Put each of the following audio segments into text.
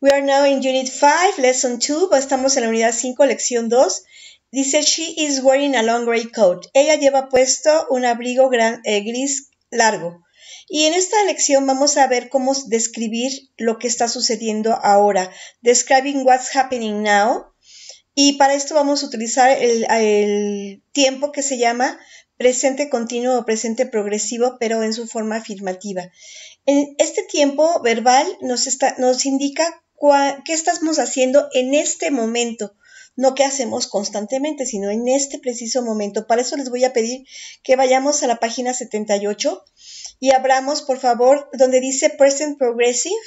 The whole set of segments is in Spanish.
We are now in Unit 5, Lesson 2. Estamos en la unidad 5, lección 2. Dice, she is wearing a long gray coat. Ella lleva puesto un abrigo eh, gris largo. Y en esta lección vamos a ver cómo describir lo que está sucediendo ahora. Describing what's happening now. Y para esto vamos a utilizar el, el tiempo que se llama presente continuo o presente progresivo, pero en su forma afirmativa. En este tiempo verbal nos, indica qué estamos haciendo en este momento, no qué hacemos constantemente, sino en este preciso momento. Para eso les voy a pedir que vayamos a la página 78 y abramos, por favor, donde dice Present Progressive,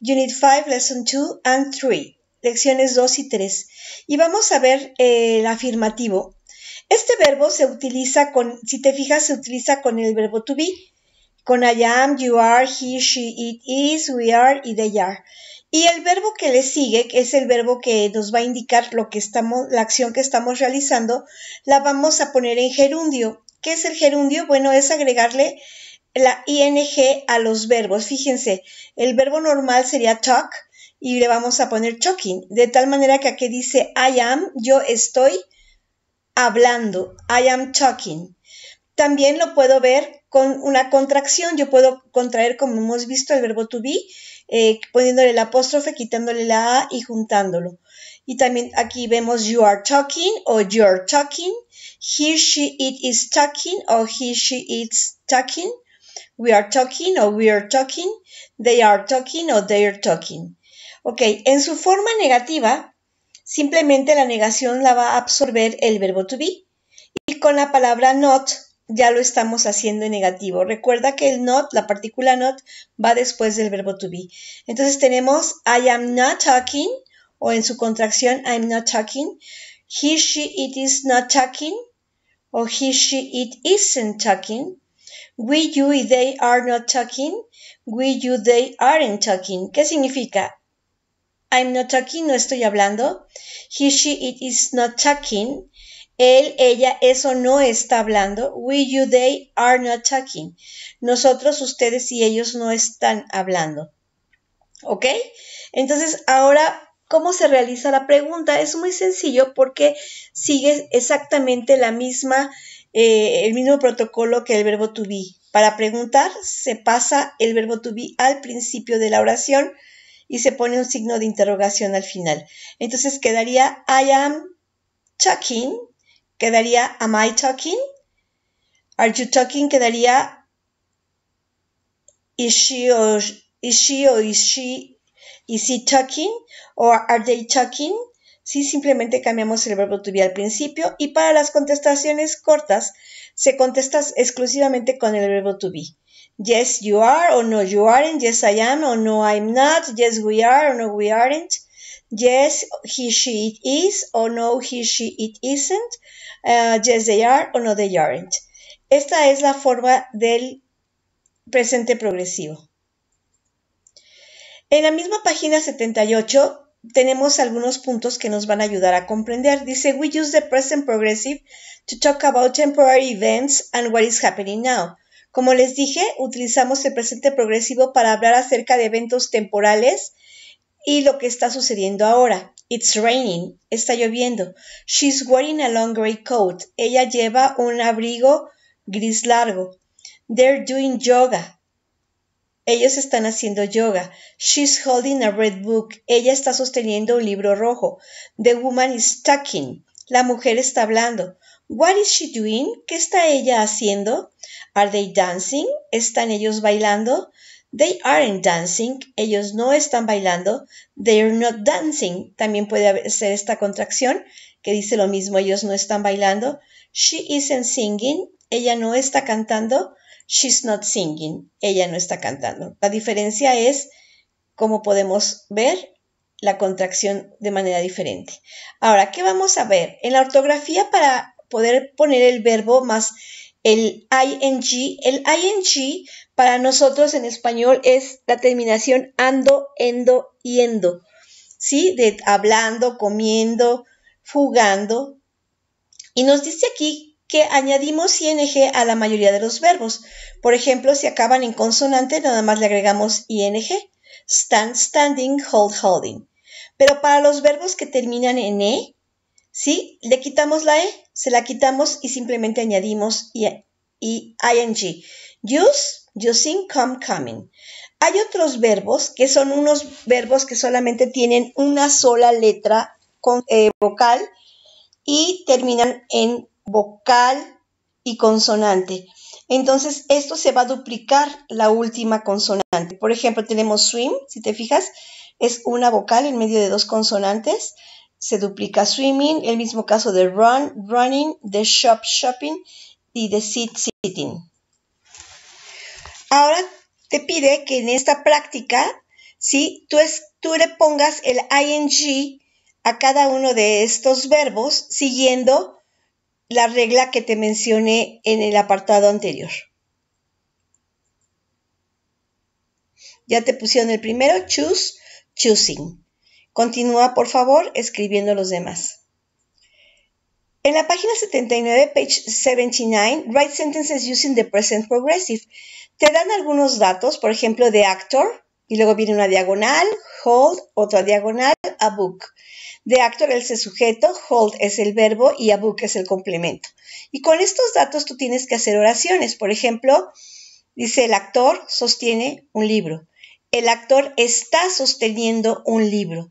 Unit 5, Lesson 2 and 3, lecciones 2 y 3. Y vamos a ver eh, el afirmativo. Este verbo se utiliza con, si te fijas, se utiliza con el verbo to be, con I am, you are, he, she, it is, we are y they are. Y el verbo que le sigue, que es el verbo que nos va a indicar lo que estamos, la acción que estamos realizando, la vamos a poner en gerundio. ¿Qué es el gerundio? Bueno, es agregarle la ing a los verbos. Fíjense, el verbo normal sería talk y le vamos a poner talking, de tal manera que aquí dice I am, yo estoy, hablando, I am talking. También lo puedo ver con una contracción, yo puedo contraer como hemos visto el verbo to be, eh, poniéndole el apóstrofe, quitándole la A y juntándolo. Y también aquí vemos you are talking o you're talking, he, she, it is talking o he, she, it's talking, we are talking o we are talking, they are talking o they are talking. Ok, en su forma negativa simplemente la negación la va a absorber el verbo to be. Y con la palabra not ya lo estamos haciendo en negativo. Recuerda que el not, la partícula not, va después del verbo to be. Entonces tenemos I am not talking o en su contracción I'm not talking. He, she, it is not talking o he, she, it isn't talking. We, you they are not talking. We, you, they aren't talking. ¿Qué significa? I'm not talking, no estoy hablando. He, she, it is not talking. Él, ella, eso no está hablando. We, you, they are not talking. Nosotros, ustedes y ellos no están hablando. ¿Ok? Entonces, ahora ¿Cómo se realiza la pregunta? Es muy sencillo porque sigue exactamente la misma, eh, el mismo protocolo que el verbo to be. Para preguntar se pasa el verbo to be al principio de la oración y se pone un signo de interrogación al final. Entonces quedaría I am talking, quedaría am I talking, are you talking, quedaría is she or is she or is she he talking or are they talking. Si sí, simplemente cambiamos el verbo to be al principio y para las contestaciones cortas se contesta exclusivamente con el verbo to be yes you are or no you aren't, yes I am or no I'm not, yes we are or no we aren't, yes he she it is or no he she it isn't, uh, yes they are or no they aren't. Esta es la forma del presente progresivo. En la misma página 78 tenemos algunos puntos que nos van a ayudar a comprender. Dice, we use the present progressive to talk about temporary events and what is happening now. Como les dije, utilizamos el presente progresivo para hablar acerca de eventos temporales y lo que está sucediendo ahora. It's raining, está lloviendo. She's wearing a long gray coat. Ella lleva un abrigo gris largo. They're doing yoga. Ellos están haciendo yoga. She's holding a red book. Ella está sosteniendo un libro rojo. The woman is talking. La mujer está hablando. What is she doing? ¿Qué está ella haciendo? Are they dancing? ¿Están ellos bailando? They aren't dancing. Ellos no están bailando. They're not dancing. También puede ser esta contracción que dice lo mismo. Ellos no están bailando. She isn't singing. Ella no está cantando. She's not singing. Ella no está cantando. La diferencia es, como podemos ver, la contracción de manera diferente. Ahora, ¿qué vamos a ver? En la ortografía para poder poner el verbo más el ing. El ing para nosotros en español es la terminación ando, endo, yendo. ¿Sí? De hablando, comiendo, fugando. Y nos dice aquí que añadimos ing a la mayoría de los verbos. Por ejemplo, si acaban en consonante, nada más le agregamos ing. Stand, standing, hold, holding. Pero para los verbos que terminan en e, ¿sí? Le quitamos la e se la quitamos y simplemente añadimos y, y ing. Use, using, come, coming. Hay otros verbos que son unos verbos que solamente tienen una sola letra con, eh, vocal y terminan en vocal y consonante. Entonces, esto se va a duplicar la última consonante. Por ejemplo, tenemos swim, si te fijas, es una vocal en medio de dos consonantes se duplica swimming, el mismo caso de run, running, de shop, shopping y de sit, sitting. Ahora te pide que en esta práctica, tú, tú le pongas el ing a cada uno de estos verbos siguiendo la regla que te mencioné en el apartado anterior. Ya te pusieron el primero, choose, choosing. Continúa, por favor, escribiendo los demás. En la página 79, page 79, write sentences using the present progressive. Te dan algunos datos, por ejemplo, de actor, y luego viene una diagonal, hold, otra diagonal, a book. De actor es el sujeto, hold es el verbo y a book es el complemento. Y con estos datos tú tienes que hacer oraciones. Por ejemplo, dice el actor sostiene un libro. El actor está sosteniendo un libro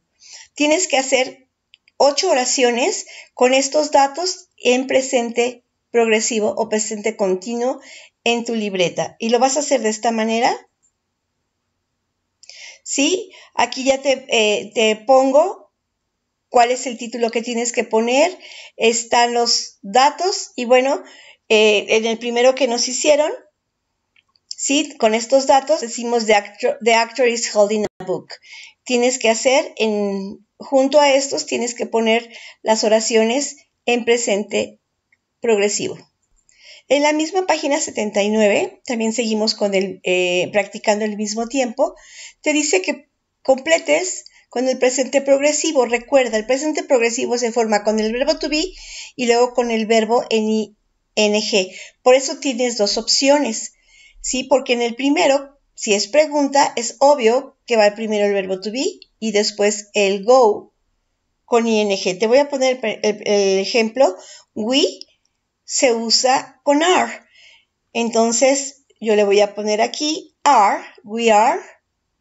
tienes que hacer ocho oraciones con estos datos en presente progresivo o presente continuo en tu libreta. Y lo vas a hacer de esta manera. ¿Sí? Aquí ya te, eh, pongo cuál es el título que tienes que poner. Están los datos y bueno, eh, en el primero que nos hicieron, ¿sí? Con estos datos decimos the actor, the actor is holding a book. Tienes que hacer en junto a estos tienes que poner las oraciones en presente progresivo. En la misma página 79, también seguimos con el, eh, practicando el mismo tiempo, te dice que completes con el presente progresivo. Recuerda, el presente progresivo se forma con el verbo to be y luego con el verbo en ing. Por eso tienes dos opciones, ¿sí? Porque en el primero, si es pregunta, es obvio que va primero el verbo to be y después el go con ing. Te voy a poner el, ejemplo. We se usa con are. Entonces yo le voy a poner aquí are, we are,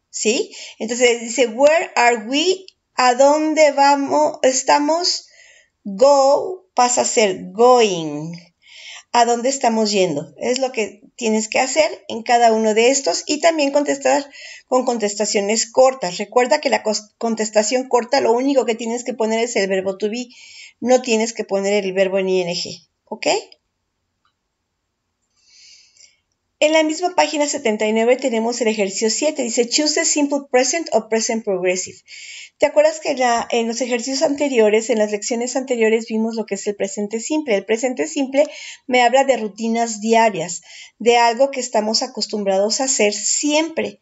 ¿sí? Entonces dice where are we? ¿A dónde vamos? Estamos. Go pasa a ser going a dónde estamos yendo. Es lo que tienes que hacer en cada uno de estos y también contestar con contestaciones cortas. Recuerda que la contestación corta lo único que tienes que poner es el verbo to be, no tienes que poner el verbo en ing, ¿ok? En la misma página 79 tenemos el ejercicio 7, dice Choose the Simple Present o Present Progressive. ¿Te acuerdas que en los ejercicios anteriores, en las lecciones anteriores, vimos lo que es el presente simple? El presente simple me habla de rutinas diarias, de algo que estamos acostumbrados a hacer siempre.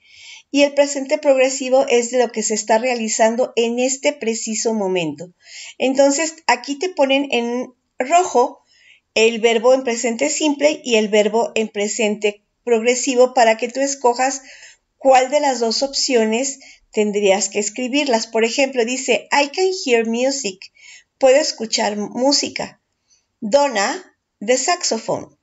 Y el presente progresivo es de lo que se está realizando en este preciso momento. Entonces, aquí te ponen en rojo el verbo en presente simple y el verbo en presente progresivo para que tú escojas cuál de las dos opciones tendrías que escribirlas. Por ejemplo, dice, I can hear music. Puedo escuchar música. Donna, de saxofón.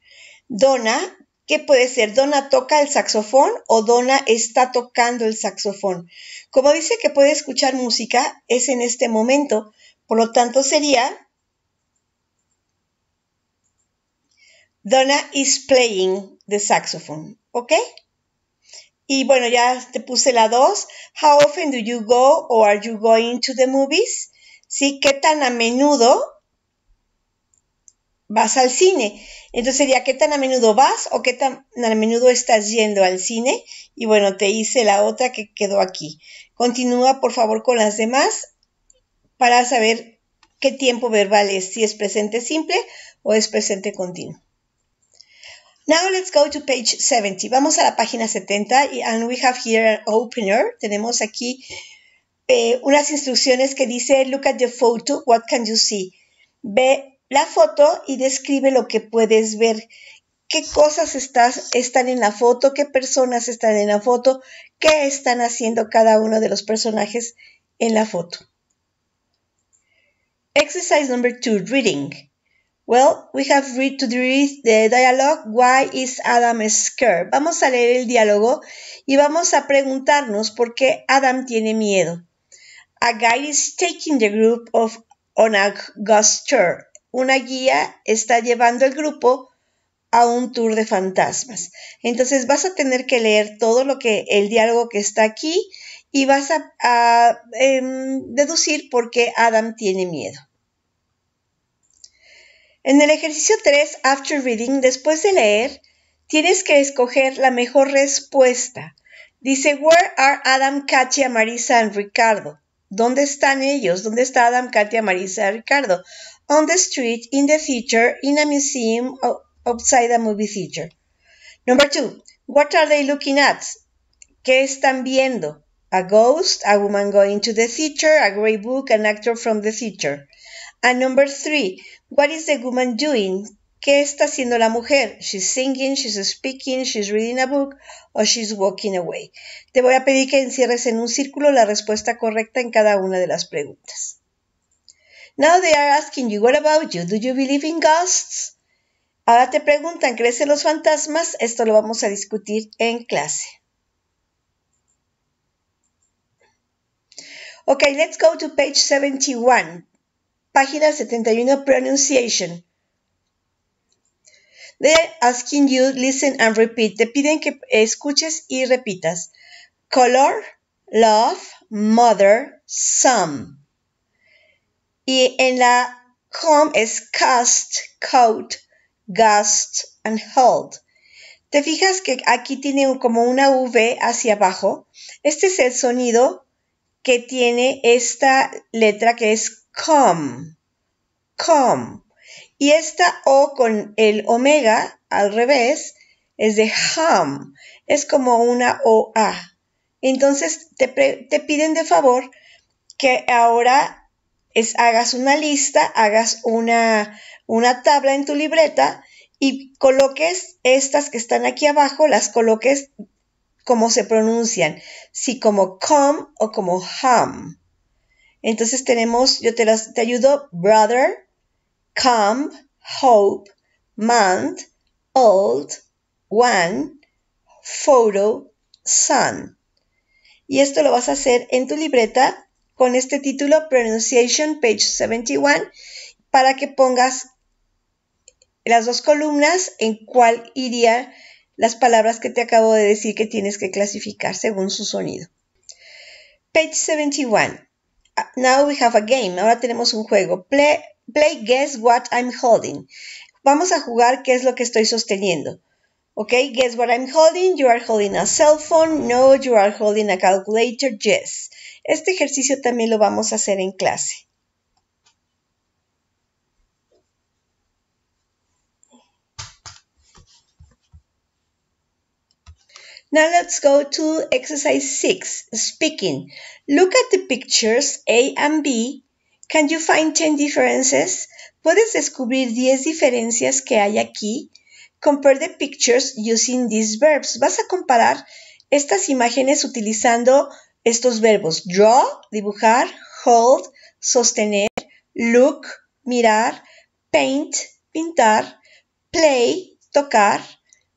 Donna, ¿qué puede ser? ¿Donna toca el saxofón o Donna está tocando el saxofón? Como dice que puede escuchar música, es en este momento. Por lo tanto, sería Donna is playing the saxophone, ¿ok? Y bueno, ya te puse la dos. How often do you go or are you going to the movies? ¿Sí? ¿Qué tan a menudo vas al cine? Entonces sería, ¿qué tan a menudo vas o qué tan a menudo estás yendo al cine? Y bueno, te hice la otra que quedó aquí. Continúa, por favor, con las demás para saber qué tiempo verbal es, si es presente simple o es presente continuo. Now let's go to page 70. Vamos a la página 70 y and we have here an opener. Tenemos aquí eh, unas instrucciones que dice look at the photo, what can you see? Ve la foto y describe lo que puedes ver. ¿Qué cosas están en la foto? ¿Qué personas están en la foto? ¿Qué están haciendo cada uno de los personajes en la foto? Exercise number two, reading. Well, we have read to the dialogue Why is Adam scared? Vamos a leer el diálogo y vamos a preguntarnos por qué Adam tiene miedo. A guide is taking the group of on ghost Una guía está llevando el grupo a un tour de fantasmas. Entonces vas a tener que leer todo lo que el diálogo que está aquí y vas a, em, deducir por qué Adam tiene miedo. En el ejercicio 3, After Reading, después de leer, tienes que escoger la mejor respuesta. Dice, Where are Adam, Katia, Marisa and Ricardo? ¿Dónde están ellos? ¿Dónde está Adam, Katia, Marisa, y Ricardo? On the street, in the theater, in a museum, outside a movie theater. Number two, what are they looking at? ¿Qué están viendo? A ghost, a woman going to the theater, a great book, an actor from the theater. And number three, what is the woman doing? ¿Qué está haciendo la mujer? She's singing, she's speaking, she's reading a book, or she's walking away. Te voy a pedir que encierres en un círculo la respuesta correcta en cada una de las preguntas. Now they are asking you, what about you? Do you believe in ghosts? Ahora te preguntan, ¿crees en los fantasmas? Esto lo vamos a discutir en clase. Okay, let's go to page 71 página 71 Pronunciation. They're asking you listen and repeat. Te piden que escuches y repitas. Color, love, mother, some. Y en la Home es cast, coat, gust and hold. ¿Te fijas que aquí tiene como una V hacia abajo? Este es el sonido que tiene esta letra que es Com, com. Y esta O con el omega al revés es de ham, es como una OA. Entonces te, piden de favor que ahora hagas una lista, hagas una, una tabla en tu libreta y coloques estas que están aquí abajo, las coloques como se pronuncian, si como com o como ham. Entonces tenemos, yo te, ayudo, brother, come, hope, month, old, one, photo, sun. Y esto lo vas a hacer en tu libreta con este título Pronunciation, page 71, para que pongas las dos columnas en cuál irían las palabras que te acabo de decir que tienes que clasificar según su sonido. Page 71 now we have a game. Ahora tenemos un juego. Play, play guess what I'm holding. Vamos a jugar qué es lo que estoy sosteniendo. Ok, guess what I'm holding. You are holding a cell phone. No, you are holding a calculator. Yes. Este ejercicio también lo vamos a hacer en clase. Now let's go to exercise 6, speaking. Look at the pictures A and B. Can you find 10 differences? Puedes descubrir 10 diferencias que hay aquí. Compare the pictures using these verbs. Vas a comparar estas imágenes utilizando estos verbos. Draw, dibujar, hold, sostener, look, mirar, paint, pintar, play, tocar,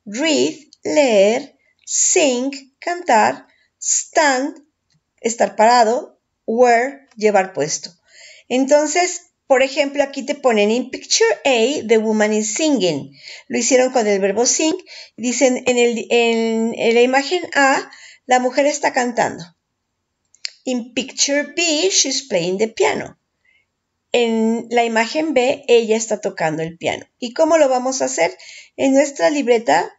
read, leer, sing, cantar, stand, estar parado, wear, llevar puesto. Entonces, por ejemplo, aquí te ponen in picture A, the woman is singing. Lo hicieron con el verbo sing. Dicen en, la imagen A, la mujer está cantando. In picture B, she's playing the piano. En la imagen B, ella está tocando el piano. ¿Y cómo lo vamos a hacer? En nuestra libreta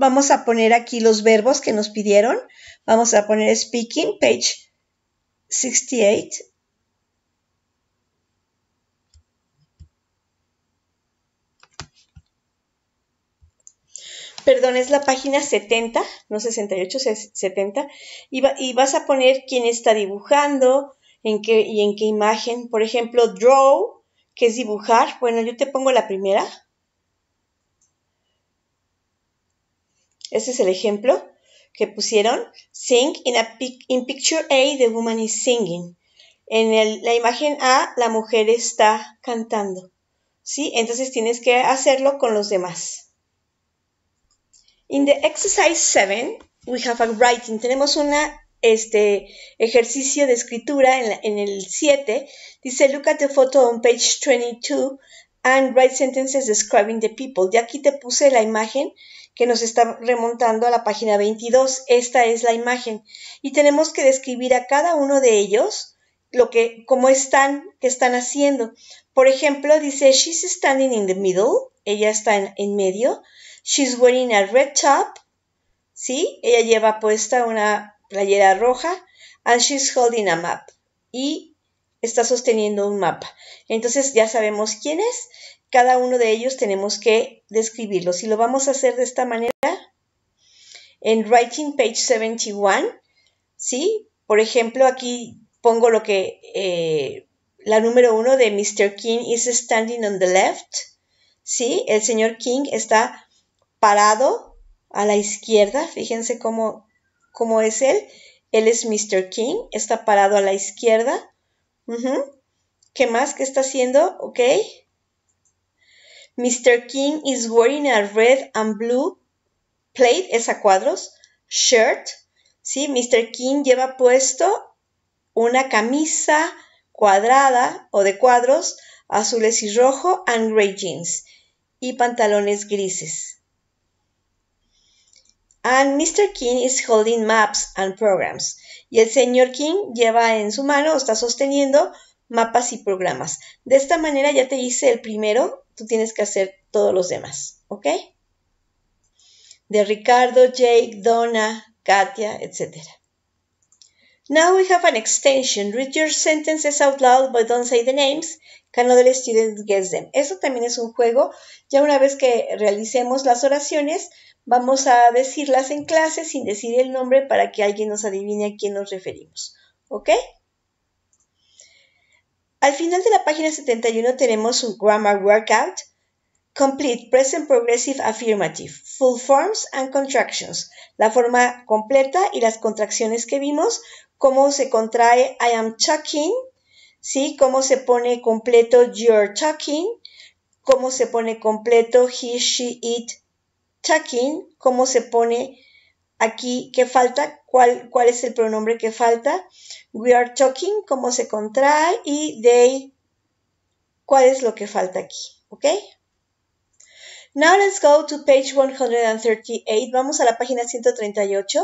vamos a poner aquí los verbos que nos pidieron. Vamos a poner speaking, page 68. Perdón, es la página 70, no 68, 70. Y, vas a poner quién está dibujando y en qué imagen. Por ejemplo, draw, que es dibujar. Bueno, yo te pongo la primera. Ese es el ejemplo que pusieron. Sing in, a picture A, the woman is singing. En la imagen A, la mujer está cantando. ¿Sí? Entonces tienes que hacerlo con los demás. In the exercise 7, we have a writing. Tenemos una este ejercicio de escritura en, el 7. Dice, look at the photo on page 22 and write sentences describing the people. De aquí te puse la imagen que nos está remontando a la página 22. Esta es la imagen. Y tenemos que describir a cada uno de ellos lo que, cómo están, qué están haciendo. Por ejemplo, dice, she's standing in the middle. Ella está en, medio. She's wearing a red top. ¿Sí? Ella lleva puesta una playera roja. And she's holding a map. Y está sosteniendo un mapa. Entonces ya sabemos quién es. Cada uno de ellos tenemos que describirlo. Si lo vamos a hacer de esta manera. En Writing Page 71, ¿sí? Por ejemplo, aquí pongo lo que... Eh, la número uno de Mr. King is standing on the left. ¿Sí? El señor King está parado a la izquierda. Fíjense cómo, cómo es él. Él es Mr. King, está parado a la izquierda. ¿Qué más? ¿Qué está haciendo? Ok. Mr. King is wearing a red and blue plate, es a cuadros, shirt. Sí, Mr. King lleva puesto una camisa cuadrada o de cuadros, azules y rojo, and gray jeans y pantalones grises and Mr. King is holding maps and programs. Y el señor King lleva en su mano o está sosteniendo mapas y programas. De esta manera ya te hice el primero, tú tienes que hacer todos los demás, ¿ok? De Ricardo, Jake, Donna, Katia, etcétera. Now we have an extension. Read your sentences out loud, but don't say the names. Can other students guess them? Eso también es un juego. Ya una vez que realicemos las oraciones, vamos a decirlas en clase sin decir el nombre para que alguien nos adivine a quién nos referimos. ¿Ok? Al final de la página 71 tenemos un Grammar Workout. Complete Present Progressive Affirmative, Full Forms and Contractions, la forma completa y las contracciones que vimos cómo se contrae I am talking? ¿sí? Cómo se pone completo you're talking? cómo se pone completo he, she, it, talking? cómo se pone aquí qué falta, cuál, cuál es el pronombre que falta, we are talking. cómo se contrae y they, cuál es lo que falta aquí, ¿ok? Now let's go to page 138. Vamos a la página 138.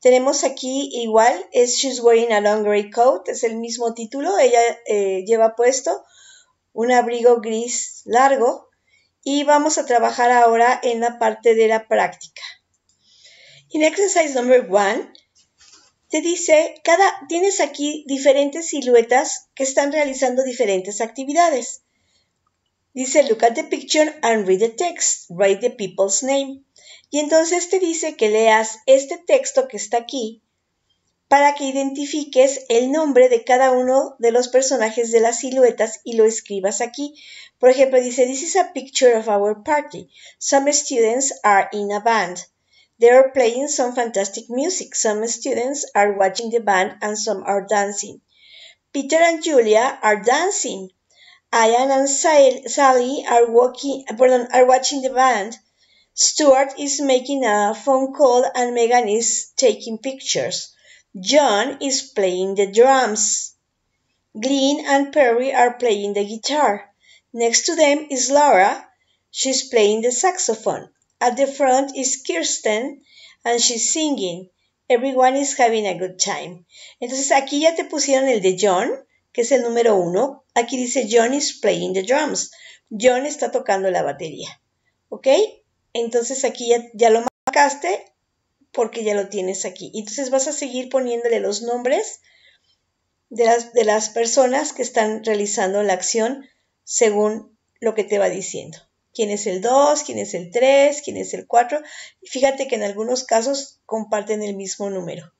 Tenemos aquí igual, es She's Wearing a Long Grey Coat, es el mismo título, ella eh, lleva puesto un abrigo gris largo y vamos a trabajar ahora en la parte de la práctica. En exercise number one, te dice, cada, tienes aquí diferentes siluetas que están realizando diferentes actividades. Dice, look at the picture and read the text, write the people's name. Y entonces te dice que leas este texto que está aquí para que identifiques el nombre de cada uno de los personajes de las siluetas y lo escribas aquí. Por ejemplo, dice, This is a picture of our party. Some students are in a band. They are playing some fantastic music. Some students are watching the band and some are dancing. Peter and Julia are dancing. Ian and Sally are, walking, are watching the band. Stuart is making a phone call and Megan is taking pictures. John is playing the drums. Glynn and Perry are playing the guitar. Next to them is Laura. She's playing the saxophone. At the front is Kirsten and she's singing. Everyone is having a good time. Entonces aquí ya te pusieron el de John, que es el número uno. Aquí dice John is playing the drums. John está tocando la batería. Okay? Entonces aquí ya, lo marcaste porque ya lo tienes aquí. Entonces vas a seguir poniéndole los nombres de las, personas que están realizando la acción según lo que te va diciendo. ¿Quién es el 2? ¿Quién es el 3? ¿Quién es el 4? Fíjate que en algunos casos comparten el mismo número.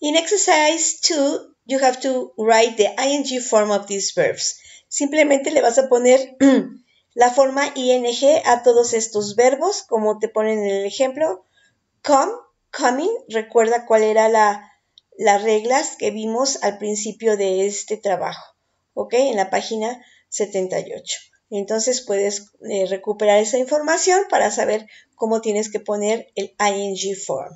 In exercise 2, you have to write the ing form of these verbs. Simplemente le vas a poner la forma ing a todos estos verbos, como te ponen en el ejemplo. Come, coming, recuerda cuál era las reglas que vimos al principio de este trabajo, ¿ok? En la página 78. Entonces puedes eh, recuperar esa información para saber cómo tienes que poner el ing form.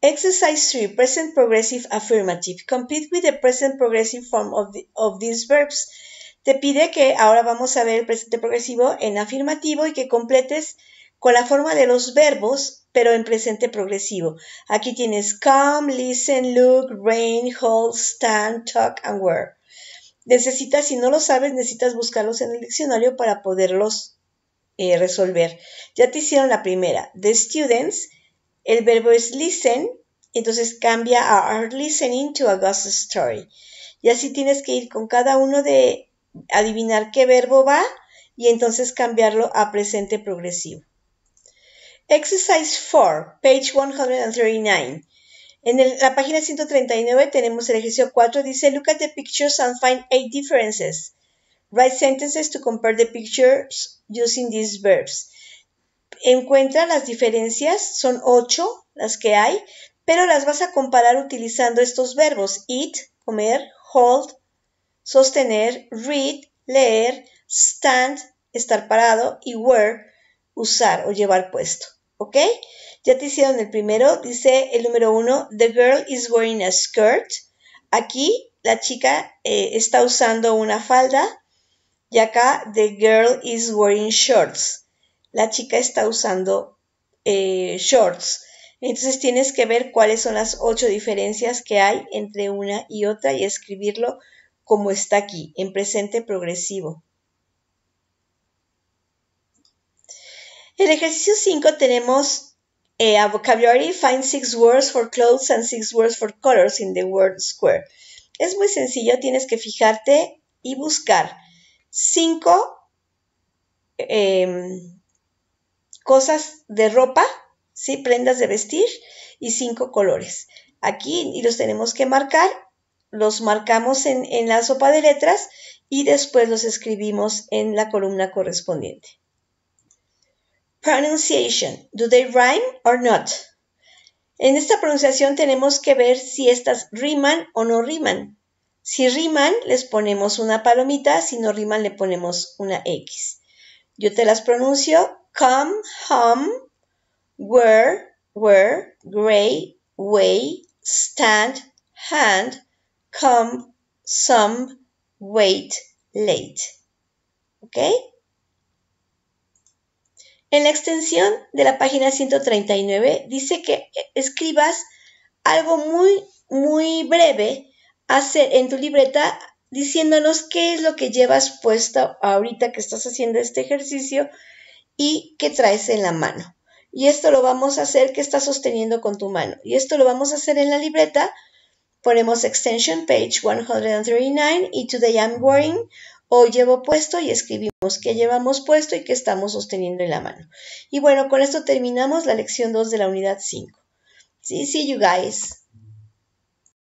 Exercise 3. Present Progressive Affirmative. Compete with the present progressive form of, of these verbs te pide que ahora vamos a ver el presente progresivo en afirmativo y que completes con la forma de los verbos, pero en presente progresivo. Aquí tienes come, listen, look, rain, hold, stand, talk and wear. Necesitas, si no lo sabes, necesitas buscarlos en el diccionario para poderlos eh, resolver. Ya te hicieron la primera. The students, el verbo es listen, entonces cambia a are listening to a ghost story. Y así tienes que ir con cada uno de adivinar qué verbo va y entonces cambiarlo a presente progresivo. Exercise 4, page 139. En la página 139 tenemos el ejercicio 4, dice Look at the pictures and find eight differences. Write sentences to compare the pictures using these verbs. Encuentra las diferencias, son ocho las que hay, pero las vas a comparar utilizando estos verbos, eat, comer, hold, sostener, read, leer, stand, estar parado y wear, usar o llevar puesto. ¿Ok? Ya te hicieron el primero. Dice el número uno, the girl is wearing a skirt. Aquí la chica eh, está usando una falda. Y acá, the girl is wearing shorts. La chica está usando eh, shorts. Entonces tienes que ver cuáles son las ocho diferencias que hay entre una y otra y escribirlo como está aquí, en presente progresivo. En el ejercicio 5 tenemos eh, a vocabulary, find six words for clothes and six words for colors in the word square. Es muy sencillo, tienes que fijarte y buscar cinco em, cosas de ropa, ¿sí? prendas de vestir y cinco colores. Aquí los tenemos que marcar los marcamos en, la sopa de letras y después los escribimos en la columna correspondiente. Pronunciation. Do they rhyme or not? En esta pronunciación tenemos que ver si estas riman o no riman. Si riman, les ponemos una palomita, si no riman, le ponemos una X. Yo te las pronuncio come, home, were, were, gray, way, stand, hand, come some wait late. ¿Ok? En la extensión de la página 139 dice que escribas algo muy, muy breve en tu libreta diciéndonos qué es lo que llevas puesto ahorita que estás haciendo este ejercicio y qué traes en la mano. Y esto lo vamos a hacer que estás sosteniendo con tu mano. Y esto lo vamos a hacer en la libreta ponemos extension page 139 y today I'm wearing o llevo puesto y escribimos que llevamos puesto y que estamos sosteniendo en la mano. Y bueno, con esto terminamos la lección 2 de la unidad 5. sí see you guys.